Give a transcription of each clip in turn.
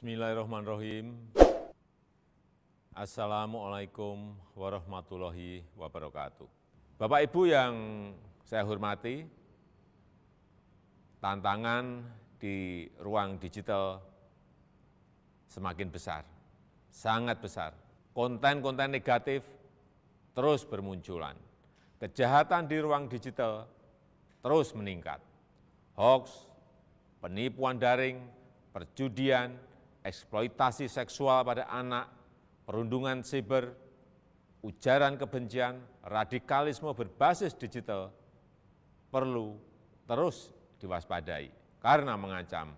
Bismillahirrahmanirrahim. Assalamualaikum warahmatullahi wabarakatuh. Bapak Ibu yang saya hormati, tantangan di ruang digital semakin besar, sangat besar. Konten-konten negatif terus bermunculan. Kejahatan di ruang digital terus meningkat. Hoax, penipuan daring, perjudian, eksploitasi seksual pada anak, perundungan siber, ujaran kebencian, radikalisme berbasis digital perlu terus diwaspadai karena mengancam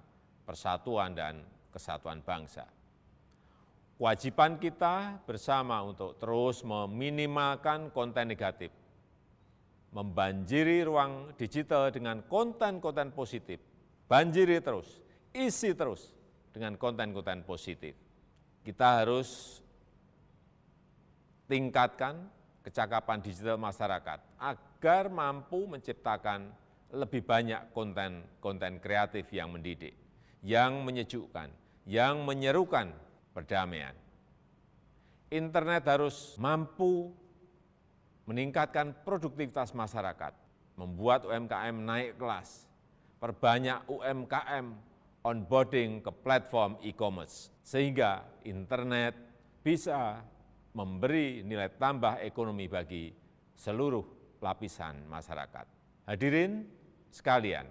persatuan dan kesatuan bangsa. Kewajiban kita bersama untuk terus meminimalkan konten negatif, membanjiri ruang digital dengan konten-konten positif, banjiri terus, isi terus, dengan konten-konten positif. Kita harus tingkatkan kecakapan digital masyarakat agar mampu menciptakan lebih banyak konten-konten kreatif yang mendidik, yang menyejukkan, yang menyerukan perdamaian. Internet harus mampu meningkatkan produktivitas masyarakat, membuat UMKM naik kelas, perbanyak UMKM onboarding ke platform e-commerce, sehingga internet bisa memberi nilai tambah ekonomi bagi seluruh lapisan masyarakat. Hadirin sekalian,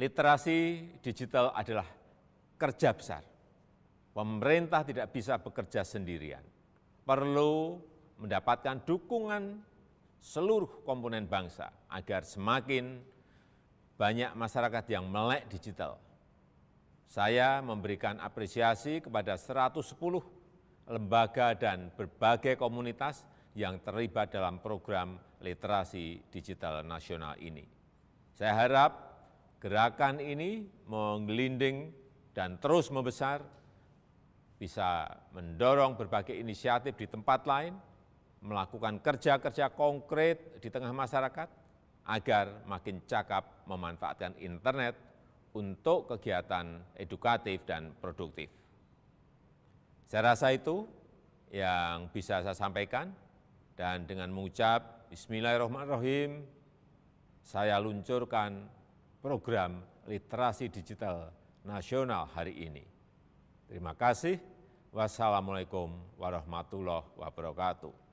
literasi digital adalah kerja besar. Pemerintah tidak bisa bekerja sendirian. Perlu mendapatkan dukungan seluruh komponen bangsa agar semakin banyak masyarakat yang melek digital. Saya memberikan apresiasi kepada 110 lembaga dan berbagai komunitas yang terlibat dalam program literasi digital nasional ini. Saya harap gerakan ini menggelinding dan terus membesar, bisa mendorong berbagai inisiatif di tempat lain, melakukan kerja-kerja konkret di tengah masyarakat, agar makin cakap memanfaatkan internet untuk kegiatan edukatif dan produktif. Saya rasa itu yang bisa saya sampaikan dan dengan mengucap Bismillahirrahmanirrahim, saya luncurkan program literasi digital nasional hari ini. Terima kasih. Wassalamualaikum warahmatullahi wabarakatuh.